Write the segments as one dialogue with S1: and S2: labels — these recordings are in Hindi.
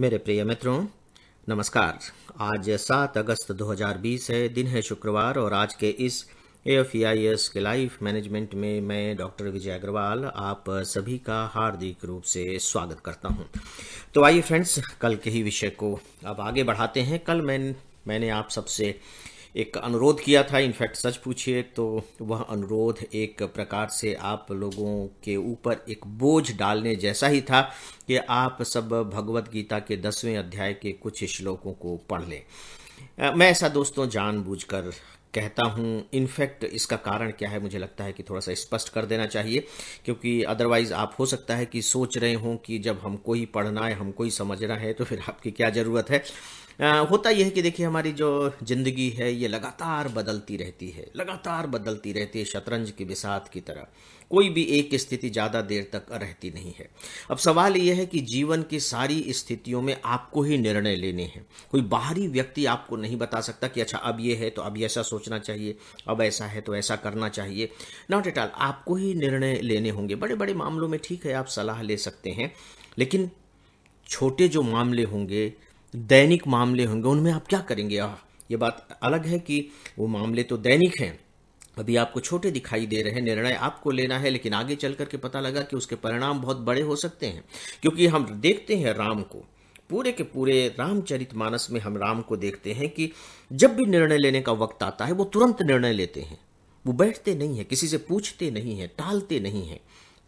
S1: मेरे प्रिय मित्रों नमस्कार आज 7 अगस्त 2020 है दिन है शुक्रवार और आज के इस एफ e के लाइफ मैनेजमेंट में मैं डॉक्टर विजय अग्रवाल आप सभी का हार्दिक रूप से स्वागत करता हूं तो आइए फ्रेंड्स कल के ही विषय को अब आगे बढ़ाते हैं कल मैं मैंने आप सबसे एक अनुरोध किया था इनफैक्ट सच पूछिए तो वह अनुरोध एक प्रकार से आप लोगों के ऊपर एक बोझ डालने जैसा ही था कि आप सब भगवत गीता के दसवें अध्याय के कुछ श्लोकों को पढ़ लें मैं ऐसा दोस्तों जानबूझकर कहता हूँ इनफैक्ट इसका कारण क्या है मुझे लगता है कि थोड़ा सा स्पष्ट कर देना चाहिए क्योंकि अदरवाइज आप हो सकता है कि सोच रहे हों कि जब हमको ही पढ़ना है हमको ही समझना है तो फिर आपकी क्या ज़रूरत है होता यह है कि देखिए हमारी जो ज़िंदगी है ये लगातार बदलती रहती है लगातार बदलती रहती है शतरंज की बिसात की तरह कोई भी एक स्थिति ज़्यादा देर तक रहती नहीं है अब सवाल यह है कि जीवन की सारी स्थितियों में आपको ही निर्णय लेने हैं कोई बाहरी व्यक्ति आपको नहीं बता सकता कि अच्छा अब ये है तो अब ऐसा सोचना चाहिए अब ऐसा है तो ऐसा करना चाहिए नॉट एट ऑल आपको ही निर्णय लेने होंगे बड़े बड़े मामलों में ठीक है आप सलाह ले सकते हैं लेकिन छोटे जो मामले होंगे दैनिक मामले होंगे उनमें आप क्या करेंगे ये बात अलग है कि वो मामले तो दैनिक हैं अभी आपको छोटे दिखाई दे रहे हैं निर्णय आपको लेना है लेकिन आगे चल करके पता लगा कि उसके परिणाम बहुत बड़े हो सकते हैं क्योंकि हम देखते हैं राम को पूरे के पूरे रामचरित मानस में हम राम को देखते हैं कि जब भी निर्णय लेने का वक्त आता है वो तुरंत निर्णय लेते हैं वो बैठते नहीं है किसी से पूछते नहीं है टालते नहीं है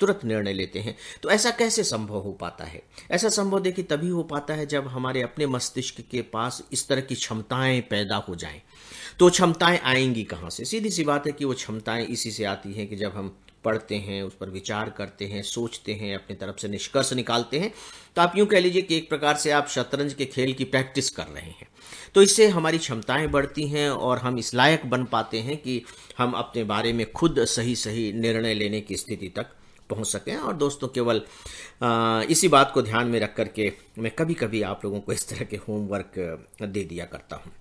S1: तुरंत निर्णय लेते हैं तो ऐसा कैसे संभव हो पाता है ऐसा संभव देखिए तभी हो पाता है जब हमारे अपने मस्तिष्क के पास इस तरह की क्षमताएं पैदा हो जाएं तो क्षमताएं आएंगी कहाँ से सीधी सी बात है कि वो क्षमताएं इसी से आती हैं कि जब हम पढ़ते हैं उस पर विचार करते हैं सोचते हैं अपनी तरफ से निष्कर्ष निकालते हैं तो आप यूं कह लीजिए कि एक प्रकार से आप शतरंज के खेल की प्रैक्टिस कर रहे हैं तो इससे हमारी क्षमताएं बढ़ती हैं और हम इस लायक बन पाते हैं कि हम अपने बारे में खुद सही सही निर्णय लेने की स्थिति तक पहुंच सकें और दोस्तों केवल इसी बात को ध्यान में रख करके मैं कभी कभी आप लोगों को इस तरह के होमवर्क दे दिया करता हूं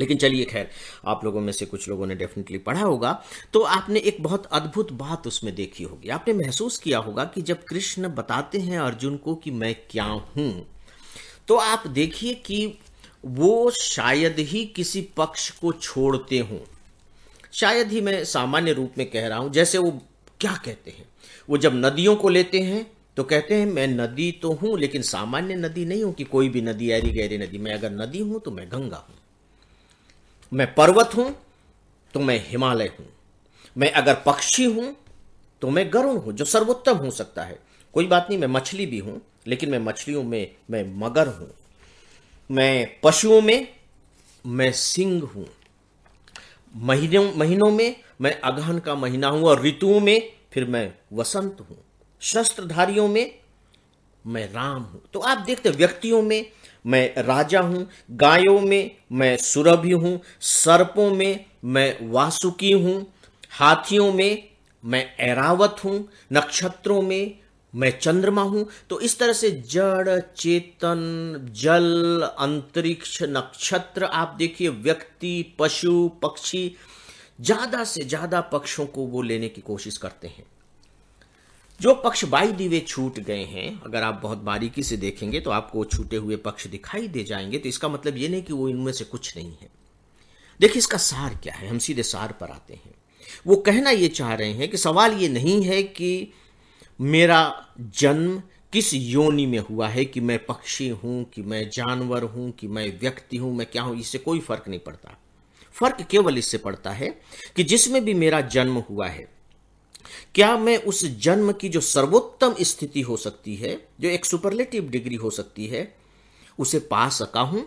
S1: लेकिन चलिए खैर आप लोगों में से कुछ लोगों ने डेफिनेटली पढ़ा होगा तो आपने एक बहुत अद्भुत बात उसमें देखी होगी आपने महसूस किया होगा कि जब कृष्ण बताते हैं अर्जुन को कि मैं क्या हूं तो आप देखिए कि वो शायद ही किसी पक्ष को छोड़ते हों शायद ही मैं सामान्य रूप में कह रहा हूं जैसे वो क्या कहते हैं वो जब नदियों को लेते हैं तो कहते हैं मैं नदी तो हूं लेकिन सामान्य नदी नहीं हूं कि कोई भी नदी ऐरी गहरी नदी मैं अगर नदी हूं तो मैं गंगा हूं मैं पर्वत हूं तो मैं हिमालय हूं मैं अगर पक्षी हूं तो मैं गरुण हूं जो सर्वोत्तम हो सकता है कोई बात नहीं मैं मछली भी हूं लेकिन मैं मछलियों में मैं मगर हूं मैं पशुओं में मैं सिंह हूं महीनों महीनों में मैं अगहन का महीना हूं और ऋतुओं में फिर मैं वसंत हूं शस्त्रधारियों में मैं राम हूं तो आप देखते व्यक्तियों में मैं राजा हूं गायों में मैं सुरभि हूं सर्पों में मैं वासुकी हूं हाथियों में मैं ऐरावत हूं नक्षत्रों में मैं चंद्रमा हूं तो इस तरह से जड़ चेतन जल अंतरिक्ष नक्षत्र आप देखिए व्यक्ति पशु पक्षी ज्यादा से ज्यादा पक्षों को वो लेने की कोशिश करते हैं जो पक्ष बाई दिवे छूट गए हैं अगर आप बहुत बारीकी से देखेंगे तो आपको छूटे हुए पक्ष दिखाई दे जाएंगे तो इसका मतलब ये नहीं कि वो इनमें से कुछ नहीं है देखिए इसका सार क्या है हम सीधे सार पर आते हैं वो कहना ये चाह रहे हैं कि सवाल ये नहीं है कि मेरा जन्म किस योनि में हुआ है कि मैं पक्षी हूं कि मैं जानवर हूं कि मैं व्यक्ति हूं मैं क्या हूं इससे कोई फर्क नहीं पड़ता फर्क केवल इससे पड़ता है कि जिसमें भी मेरा जन्म हुआ है क्या मैं उस जन्म की जो सर्वोत्तम स्थिति हो सकती है जो एक सुपरलेटिव डिग्री हो सकती है उसे पा सका हूं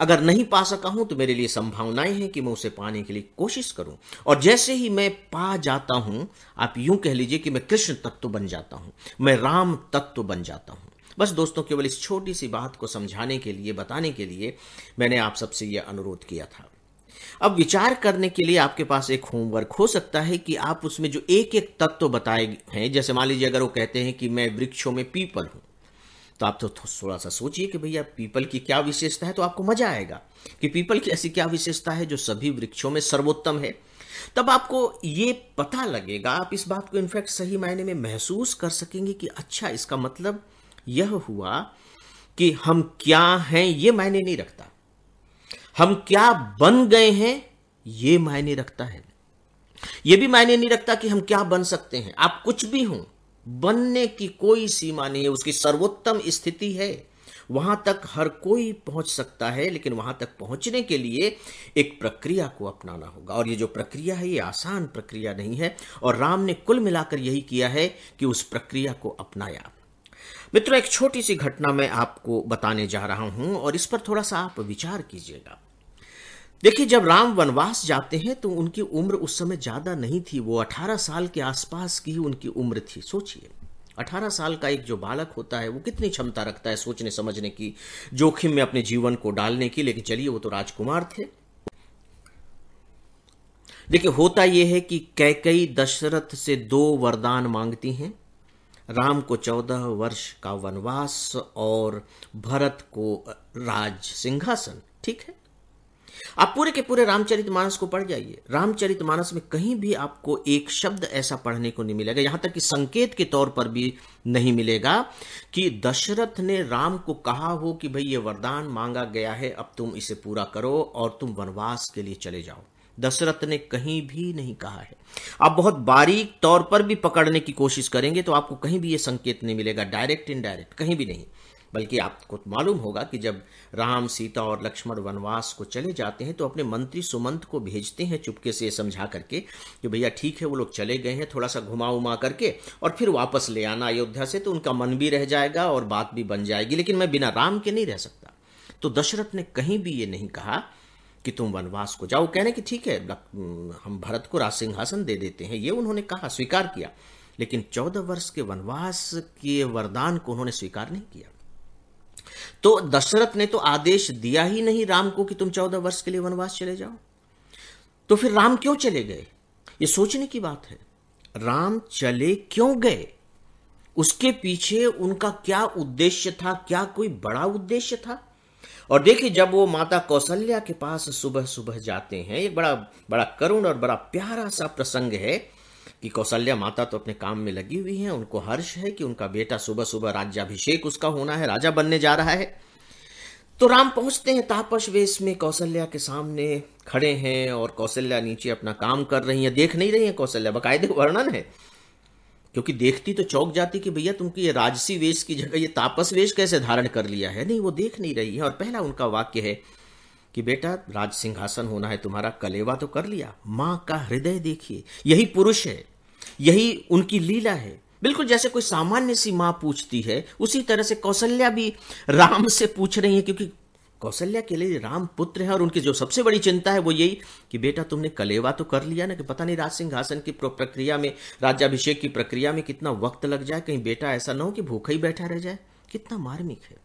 S1: अगर नहीं पा सका हूं तो मेरे लिए संभावनाएं हैं कि मैं उसे पाने के लिए कोशिश करूं और जैसे ही मैं पा जाता हूं आप यूं कह लीजिए कि मैं कृष्ण तत्व बन जाता हूं मैं राम तत्व बन जाता हूं बस दोस्तों केवल इस छोटी सी बात को समझाने के लिए बताने के लिए मैंने आप सबसे यह अनुरोध किया था अब विचार करने के लिए आपके पास एक होमवर्क हो सकता है कि आप उसमें जो एक एक तत्व तो बताए हैं जैसे मान लीजिए अगर वो कहते हैं कि मैं वृक्षों में पीपल हूं तो आप तो थोड़ा सा सोचिए कि भैया पीपल की क्या विशेषता है तो आपको मजा आएगा कि पीपल की ऐसी क्या विशेषता है जो सभी वृक्षों में सर्वोत्तम है तब आपको ये पता लगेगा आप इस बात को इनफैक्ट सही मायने में महसूस कर सकेंगे कि अच्छा इसका मतलब यह हुआ कि हम क्या हैं ये मायने नहीं रखता हम क्या बन गए हैं ये मायने रखता है ये भी मायने नहीं रखता कि हम क्या बन सकते हैं आप कुछ भी हो बनने की कोई सीमा नहीं है उसकी सर्वोत्तम स्थिति है वहां तक हर कोई पहुंच सकता है लेकिन वहां तक पहुंचने के लिए एक प्रक्रिया को अपनाना होगा और ये जो प्रक्रिया है ये आसान प्रक्रिया नहीं है और राम ने कुल मिलाकर यही किया है कि उस प्रक्रिया को अपनाया मित्रों एक छोटी सी घटना मैं आपको बताने जा रहा हूं और इस पर थोड़ा सा आप विचार कीजिएगा देखिए जब राम वनवास जाते हैं तो उनकी उम्र उस समय ज्यादा नहीं थी वो 18 साल के आसपास की उनकी उम्र थी सोचिए 18 साल का एक जो बालक होता है वो कितनी क्षमता रखता है सोचने समझने की जोखिम में अपने जीवन को डालने की लेकिन चलिए वो तो राजकुमार थे देखिए होता यह है कि कैकई दशरथ से दो वरदान मांगती हैं राम को चौदह वर्ष का वनवास और भरत को राज सिंहासन ठीक है आप पूरे के पूरे रामचरित मानस को पढ़ जाइए रामचरित मानस में कहीं भी आपको एक शब्द ऐसा पढ़ने को नहीं मिलेगा यहां तक कि संकेत के तौर पर भी नहीं मिलेगा कि दशरथ ने राम को कहा हो कि भाई ये वरदान मांगा गया है अब तुम इसे पूरा करो और तुम वनवास के लिए चले जाओ दशरथ ने कहीं भी नहीं कहा है आप बहुत बारीक तौर पर भी पकड़ने की कोशिश करेंगे तो आपको कहीं भी ये संकेत नहीं मिलेगा डायरेक्ट इनडायरेक्ट कहीं भी नहीं बल्कि आपको तो मालूम होगा कि जब राम सीता और लक्ष्मण वनवास को चले जाते हैं तो अपने मंत्री सुमंत को भेजते हैं चुपके से समझा करके कि भैया ठीक है वो लोग चले गए हैं थोड़ा सा घुमा उमा करके और फिर वापस ले आना अयोध्या से तो उनका मन भी रह जाएगा और बात भी बन जाएगी लेकिन मैं बिना राम के नहीं रह सकता तो दशरथ ने कहीं भी ये नहीं कहा कि तुम वनवास को जाओ कहने की ठीक है हम भरत को राज सिंहासन दे देते हैं ये उन्होंने कहा स्वीकार किया लेकिन चौदह वर्ष के वनवास के वरदान को उन्होंने स्वीकार नहीं किया तो दशरथ ने तो आदेश दिया ही नहीं राम को कि तुम चौदह वर्ष के लिए वनवास चले जाओ तो फिर राम क्यों चले गए ये सोचने की बात है राम चले क्यों गए उसके पीछे उनका क्या उद्देश्य था क्या कोई बड़ा उद्देश्य था और देखिए जब वो माता कौशल्या के पास सुबह सुबह जाते हैं एक बड़ा बड़ा करुण और बड़ा प्यारा सा प्रसंग है कि कौशल्या माता तो अपने काम में लगी हुई हैं उनको हर्ष है कि उनका बेटा सुबह सुबह राज्याभिषेक उसका होना है राजा बनने जा रहा है तो राम पहुंचते हैं तापस वेश में कौशल्या के सामने खड़े हैं और कौशल्या नीचे अपना काम कर रही है देख नहीं रही है कौशल्या बाकायदे वर्णन है क्योंकि देखती तो चौक जाती कि भैया तुमको ये राजसी वेश की जगह ये तापस वेश कैसे धारण कर लिया है नहीं वो देख नहीं रही है और पहला उनका वाक्य है कि बेटा राज सिंहासन होना है तुम्हारा कलेवा तो कर लिया माँ का हृदय देखिए यही पुरुष है यही उनकी लीला है बिल्कुल जैसे कोई सामान्य सी माँ पूछती है उसी तरह से कौशल्या भी राम से पूछ रही है क्योंकि कौशल्या के लिए राम पुत्र है और उनकी जो सबसे बड़ी चिंता है वो यही कि बेटा तुमने कलेवा तो कर लिया ना कि पता नहीं राज सिंहासन की प्रक्रिया में राज्याभिषेक की प्रक्रिया में कितना वक्त लग जाए कहीं बेटा ऐसा ना हो कि भूखा ही बैठा रह जाए कितना मार्मिक है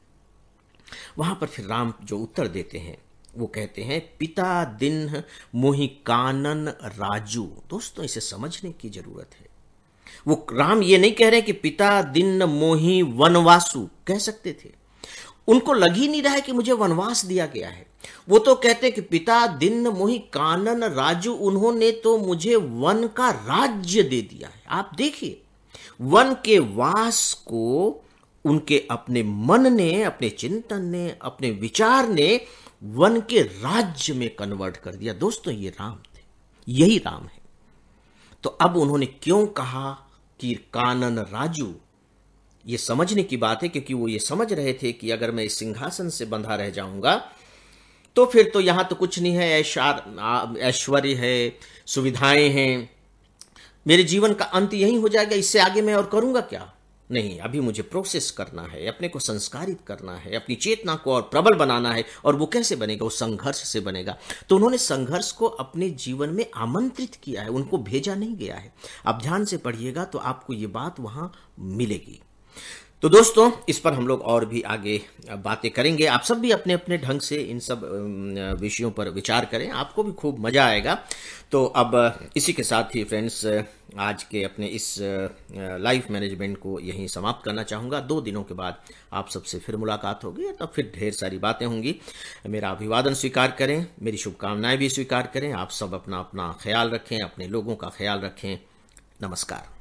S1: वहां पर फिर राम जो उत्तर देते हैं वो कहते हैं पिता दिन मोहि कानन राजू दोस्तों इसे समझने की जरूरत है वो राम ये नहीं कह रहे कि पिता दिन मोहि वनवासु कह सकते थे उनको लग ही नहीं रहा है कि मुझे वनवास दिया गया है वो तो कहते कि पिता दिन मोहि कानन राजू उन्होंने तो मुझे वन का राज्य दे दिया है आप देखिए वन के वास को उनके अपने मन ने अपने चिंतन ने अपने विचार ने वन के राज्य में कन्वर्ट कर दिया दोस्तों ये राम थे यही राम है तो अब उन्होंने क्यों कहा कि कानन राजू ये समझने की बात है क्योंकि वो ये समझ रहे थे कि अगर मैं इस सिंहासन से बंधा रह जाऊंगा तो फिर तो यहां तो कुछ नहीं है ऐश्वर्य है सुविधाएं हैं मेरे जीवन का अंत यही हो जाएगा इससे आगे मैं और करूंगा क्या नहीं अभी मुझे प्रोसेस करना है अपने को संस्कारित करना है अपनी चेतना को और प्रबल बनाना है और वो कैसे बनेगा वो संघर्ष से बनेगा तो उन्होंने संघर्ष को अपने जीवन में आमंत्रित किया है उनको भेजा नहीं गया है आप ध्यान से पढ़िएगा तो आपको ये बात वहां मिलेगी तो दोस्तों इस पर हम लोग और भी आगे बातें करेंगे आप सब भी अपने अपने ढंग से इन सब विषयों पर विचार करें आपको भी खूब मज़ा आएगा तो अब इसी के साथ ही फ्रेंड्स आज के अपने इस लाइफ मैनेजमेंट को यहीं समाप्त करना चाहूंगा दो दिनों के बाद आप सबसे फिर मुलाकात होगी तब फिर ढेर सारी बातें होंगी मेरा अभिवादन स्वीकार करें मेरी शुभकामनाएं भी स्वीकार करें आप सब अपना अपना ख्याल रखें अपने लोगों का ख्याल रखें नमस्कार